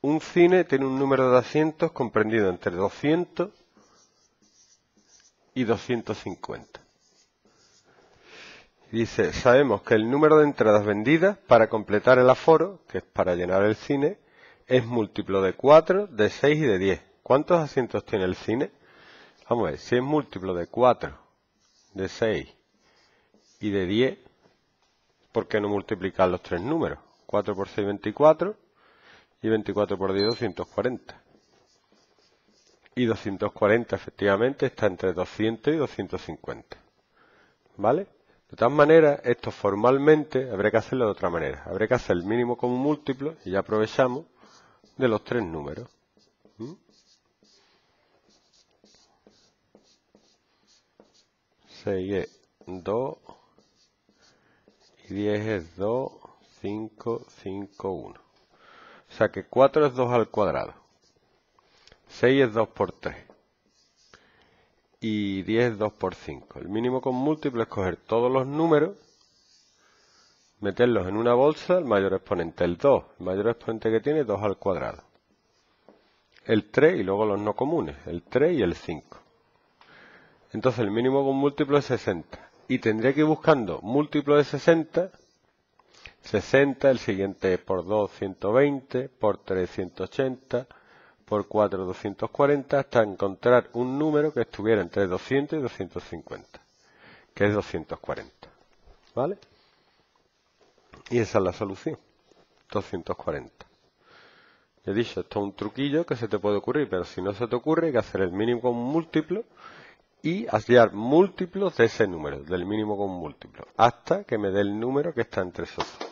Un cine tiene un número de asientos comprendido entre 200 y 250. Dice, sabemos que el número de entradas vendidas para completar el aforo, que es para llenar el cine, es múltiplo de 4, de 6 y de 10. ¿Cuántos asientos tiene el cine? Vamos a ver, si es múltiplo de 4, de 6 y de 10, ¿por qué no multiplicar los tres números? 4 por 6, 24 y 24 por 10, 240. Y 240 efectivamente está entre 200 y 250. ¿Vale? De todas maneras, esto formalmente habría que hacerlo de otra manera. Habría que hacer el mínimo un múltiplo y ya aprovechamos de los tres números. 6 ¿Mm? es 2 y 10 es 2, 5, 5, 1. O sea que 4 es 2 al cuadrado. 6 es 2 por 3. Y 10 es 2 por 5. El mínimo con múltiplo es coger todos los números, meterlos en una bolsa, el mayor exponente, el 2. El mayor exponente que tiene es 2 al cuadrado. El 3 y luego los no comunes, el 3 y el 5. Entonces el mínimo con múltiplo es 60. Y tendría que ir buscando múltiplo de 60 60, el siguiente por 2, 120, por 380, por 4, 240, hasta encontrar un número que estuviera entre 200 y 250, que es 240. ¿Vale? Y esa es la solución, 240. He dicho, esto es un truquillo que se te puede ocurrir, pero si no se te ocurre, hay que hacer el mínimo con múltiplo y hallar múltiplos de ese número, del mínimo con múltiplo, hasta que me dé el número que está entre esos